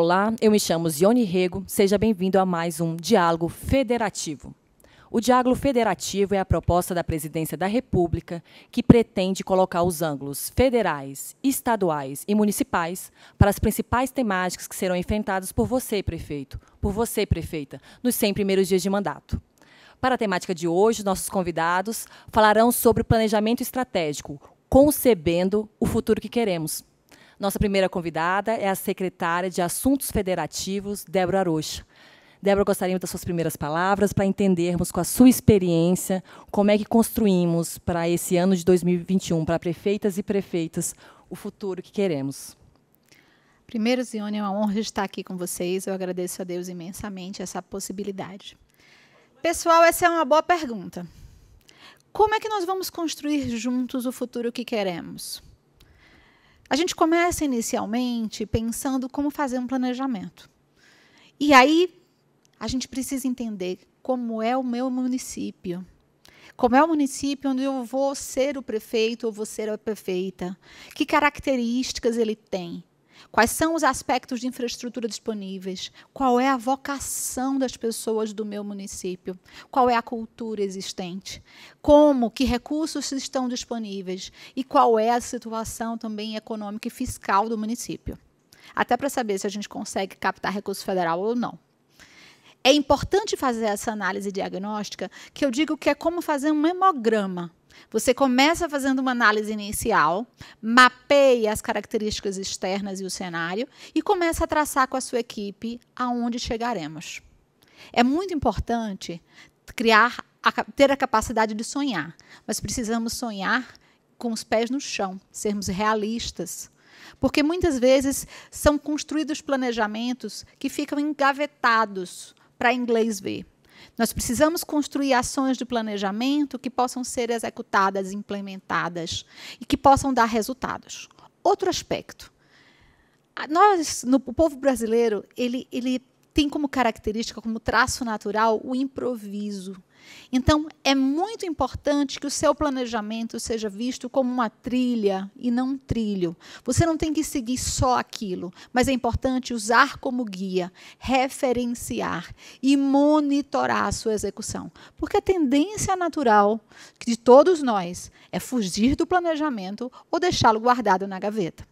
Olá, eu me chamo Zione Rego, seja bem-vindo a mais um Diálogo Federativo. O Diálogo Federativo é a proposta da Presidência da República que pretende colocar os ângulos federais, estaduais e municipais para as principais temáticas que serão enfrentadas por você, prefeito, por você, prefeita, nos 100 primeiros dias de mandato. Para a temática de hoje, nossos convidados falarão sobre o planejamento estratégico, concebendo o futuro que queremos. Nossa primeira convidada é a secretária de Assuntos Federativos, Débora Rocha. Débora, gostaríamos das suas primeiras palavras para entendermos com a sua experiência como é que construímos para esse ano de 2021, para prefeitas e prefeitas, o futuro que queremos. Primeiro, Zione, é uma honra estar aqui com vocês. Eu agradeço a Deus imensamente essa possibilidade. Pessoal, essa é uma boa pergunta. Como é que nós vamos construir juntos o futuro que queremos? A gente começa inicialmente pensando como fazer um planejamento. E aí a gente precisa entender como é o meu município. Como é o município onde eu vou ser o prefeito ou vou ser a prefeita? Que características ele tem? Quais são os aspectos de infraestrutura disponíveis? Qual é a vocação das pessoas do meu município? Qual é a cultura existente? Como, que recursos estão disponíveis? E qual é a situação também econômica e fiscal do município? Até para saber se a gente consegue captar recurso federal ou não. É importante fazer essa análise diagnóstica, que eu digo que é como fazer um hemograma você começa fazendo uma análise inicial, mapeia as características externas e o cenário e começa a traçar com a sua equipe aonde chegaremos. É muito importante criar, a, ter a capacidade de sonhar, mas precisamos sonhar com os pés no chão, sermos realistas. Porque muitas vezes são construídos planejamentos que ficam engavetados para inglês ver. Nós precisamos construir ações de planejamento que possam ser executadas, implementadas e que possam dar resultados. Outro aspecto. Nós, no, o povo brasileiro, ele, ele tem como característica, como traço natural, o improviso. Então, é muito importante que o seu planejamento seja visto como uma trilha e não um trilho. Você não tem que seguir só aquilo, mas é importante usar como guia, referenciar e monitorar a sua execução. Porque a tendência natural de todos nós é fugir do planejamento ou deixá-lo guardado na gaveta.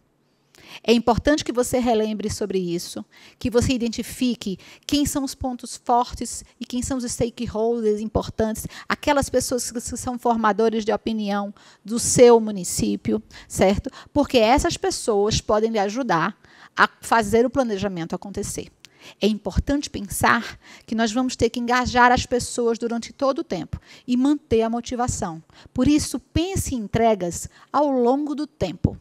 É importante que você relembre sobre isso, que você identifique quem são os pontos fortes e quem são os stakeholders importantes, aquelas pessoas que são formadores de opinião do seu município, certo? Porque essas pessoas podem lhe ajudar a fazer o planejamento acontecer. É importante pensar que nós vamos ter que engajar as pessoas durante todo o tempo e manter a motivação. Por isso, pense em entregas ao longo do tempo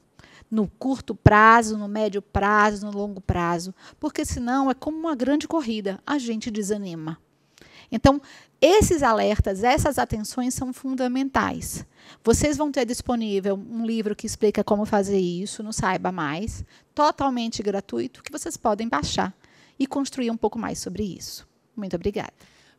no curto prazo, no médio prazo, no longo prazo, porque senão é como uma grande corrida, a gente desanima. Então, esses alertas, essas atenções são fundamentais. Vocês vão ter disponível um livro que explica como fazer isso no Saiba Mais, totalmente gratuito, que vocês podem baixar e construir um pouco mais sobre isso. Muito obrigada.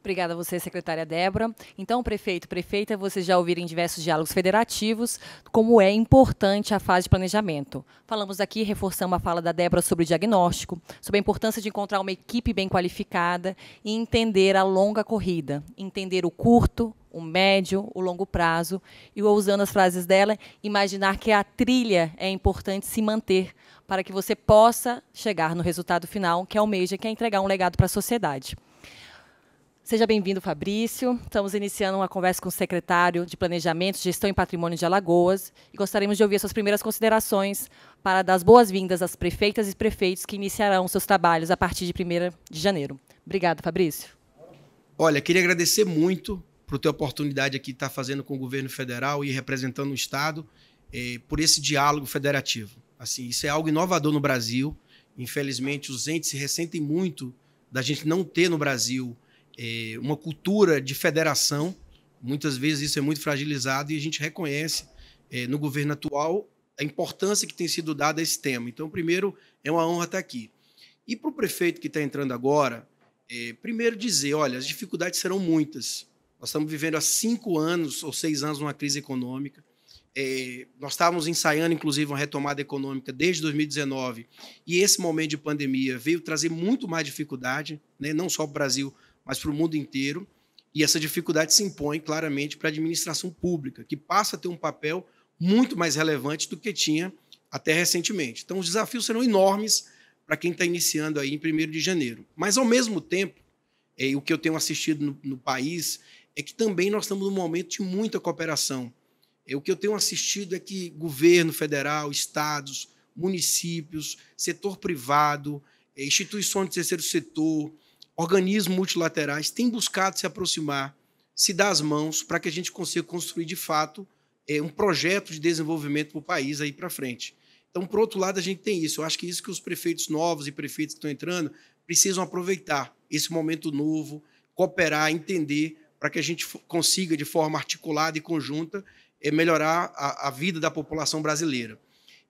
Obrigada a você, secretária Débora. Então, prefeito, prefeita, vocês já ouviram em diversos diálogos federativos como é importante a fase de planejamento. Falamos aqui, reforçamos a fala da Débora sobre o diagnóstico, sobre a importância de encontrar uma equipe bem qualificada e entender a longa corrida, entender o curto, o médio, o longo prazo, e usando as frases dela, imaginar que a trilha é importante se manter para que você possa chegar no resultado final que almeja, que é entregar um legado para a sociedade. Seja bem-vindo, Fabrício. Estamos iniciando uma conversa com o secretário de Planejamento, Gestão e Patrimônio de Alagoas e gostaríamos de ouvir suas primeiras considerações para dar as boas-vindas às prefeitas e prefeitos que iniciarão seus trabalhos a partir de 1 de janeiro. Obrigado, Fabrício. Olha, queria agradecer muito por ter a oportunidade aqui de estar fazendo com o governo federal e representando o Estado eh, por esse diálogo federativo. Assim, isso é algo inovador no Brasil. Infelizmente, os entes se ressentem muito da gente não ter no Brasil é, uma cultura de federação. Muitas vezes isso é muito fragilizado e a gente reconhece é, no governo atual a importância que tem sido dada a esse tema. Então, primeiro, é uma honra estar aqui. E para o prefeito que está entrando agora, é, primeiro dizer: olha, as dificuldades serão muitas. Nós estamos vivendo há cinco anos ou seis anos uma crise econômica. É, nós estávamos ensaiando, inclusive, uma retomada econômica desde 2019, e esse momento de pandemia veio trazer muito mais dificuldade, né? não só para o Brasil, mas para o mundo inteiro. E essa dificuldade se impõe claramente para a administração pública, que passa a ter um papel muito mais relevante do que tinha até recentemente. Então, os desafios serão enormes para quem está iniciando aí em 1 de janeiro. Mas, ao mesmo tempo, é, o que eu tenho assistido no, no, país é que também nós estamos num momento de muita cooperação. É, o que eu tenho assistido é que governo federal, estados, municípios, setor privado, é, instituições do terceiro setor, organismos multilaterais têm buscado se aproximar, se dar as mãos para que a gente consiga construir de fato é, um projeto de desenvolvimento para o país aí para frente. Então, por outro lado, a gente tem isso. Eu acho que isso que os prefeitos novos e prefeitos que estão entrando precisam aproveitar esse momento novo, cooperar, entender, para que a gente consiga, de forma articulada e conjunta, é, melhorar a, a vida da população brasileira.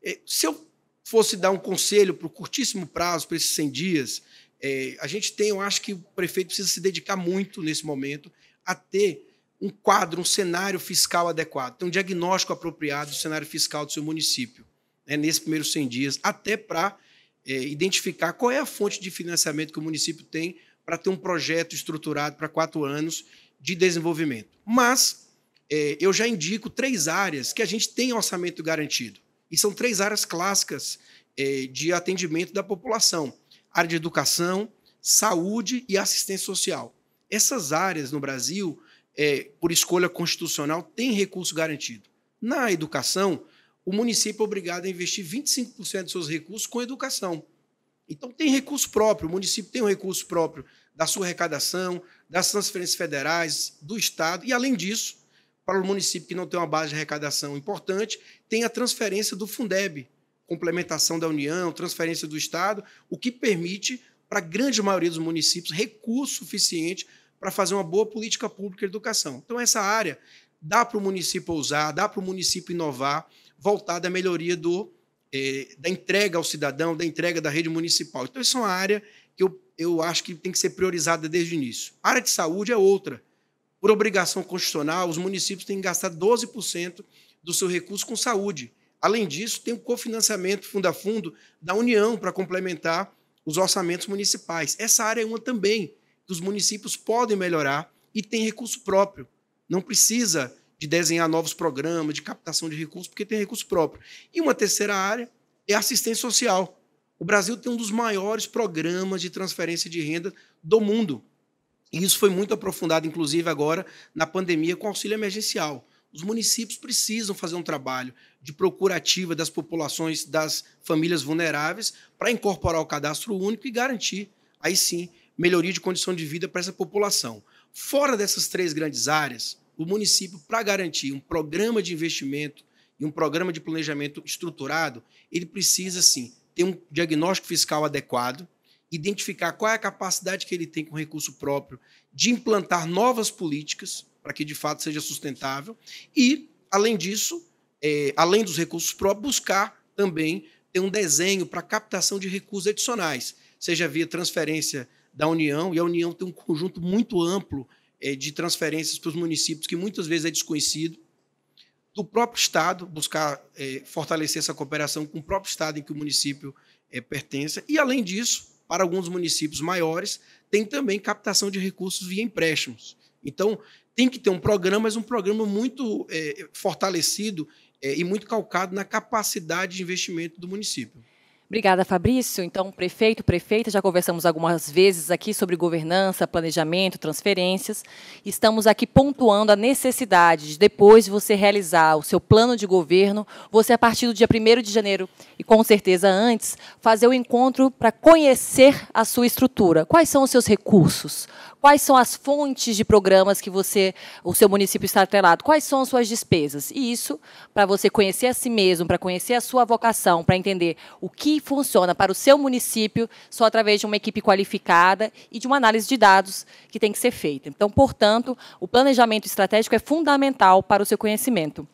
É, se eu fosse dar um conselho para o curtíssimo prazo, para esses 100 dias, é, a gente tem, eu acho que o prefeito precisa se dedicar muito nesse momento a ter um quadro, um cenário fiscal adequado, ter um diagnóstico apropriado do cenário fiscal do seu município, né, nesses primeiros 100 dias, até para é, identificar qual é a fonte de financiamento que o município tem para ter um projeto estruturado para quatro anos de desenvolvimento. Mas é, eu já indico três áreas que a gente tem orçamento garantido. E são três áreas clássicas é, de atendimento da população área de educação, saúde e assistência social. Essas áreas no Brasil, é, por escolha constitucional, têm recurso garantido. Na educação, o município é obrigado a investir 25% dos seus recursos com educação. Então, tem recurso próprio, o município tem um recurso próprio da sua arrecadação, das transferências federais, do Estado, e, além disso, para o município que não tem uma base de arrecadação importante, tem a transferência do Fundeb, complementação da União, transferência do Estado, o que permite para a grande maioria dos municípios recurso suficiente para fazer uma boa política pública de educação. Então, essa área dá para o município usar, dá para o município inovar, voltada à melhoria do, eh, da entrega ao cidadão, da entrega da rede municipal. Então, isso é uma área que eu, eu acho que tem que ser priorizada desde o início. A área de saúde é outra. Por obrigação constitucional, os municípios têm que gastar 12% do seu recurso com saúde. Além disso, tem o cofinanciamento fundo a fundo da União para complementar os orçamentos municipais. Essa área é uma também que os municípios podem melhorar e tem recurso próprio. Não precisa de desenhar novos programas, de captação de recursos, porque tem recurso próprio. E uma terceira área é assistência social. O Brasil tem um dos maiores programas de transferência de renda do mundo. E isso foi muito aprofundado, inclusive agora, na pandemia com auxílio emergencial. Os municípios precisam fazer um trabalho de procurativa das populações, das famílias vulneráveis, para incorporar o cadastro único e garantir, aí sim, melhoria de condição de vida para essa população. Fora dessas três grandes áreas, o município, para garantir um programa de investimento e um programa de planejamento estruturado, ele precisa, sim, ter um diagnóstico fiscal adequado, identificar qual é a capacidade que ele tem com recurso próprio de implantar novas políticas para que de fato seja sustentável. E, além disso, é, além dos recursos próprios, buscar também ter um desenho para captação de recursos adicionais, seja via transferência da União, e a União tem um conjunto muito amplo é, de transferências para os municípios, que muitas vezes é desconhecido, do próprio Estado, buscar é, fortalecer essa cooperação com o próprio Estado em que o município é, pertence, e além disso, para alguns municípios maiores, tem também captação de recursos via empréstimos. Então, tem que ter um programa, mas um programa muito é, fortalecido é, e muito calcado na capacidade de investimento do município. Obrigada, Fabrício. Então, prefeito, prefeita, já conversamos algumas vezes aqui sobre governança, planejamento, transferências. Estamos aqui pontuando a necessidade de, depois de você realizar o seu plano de governo, você, a partir do dia 1 de janeiro, e com certeza antes, fazer o encontro para conhecer a sua estrutura. Quais são os seus recursos? quais são as fontes de programas que você, o seu município está atrelado, quais são as suas despesas. E isso, para você conhecer a si mesmo, para conhecer a sua vocação, para entender o que funciona para o seu município, só através de uma equipe qualificada e de uma análise de dados que tem que ser feita. Então, portanto, o planejamento estratégico é fundamental para o seu conhecimento.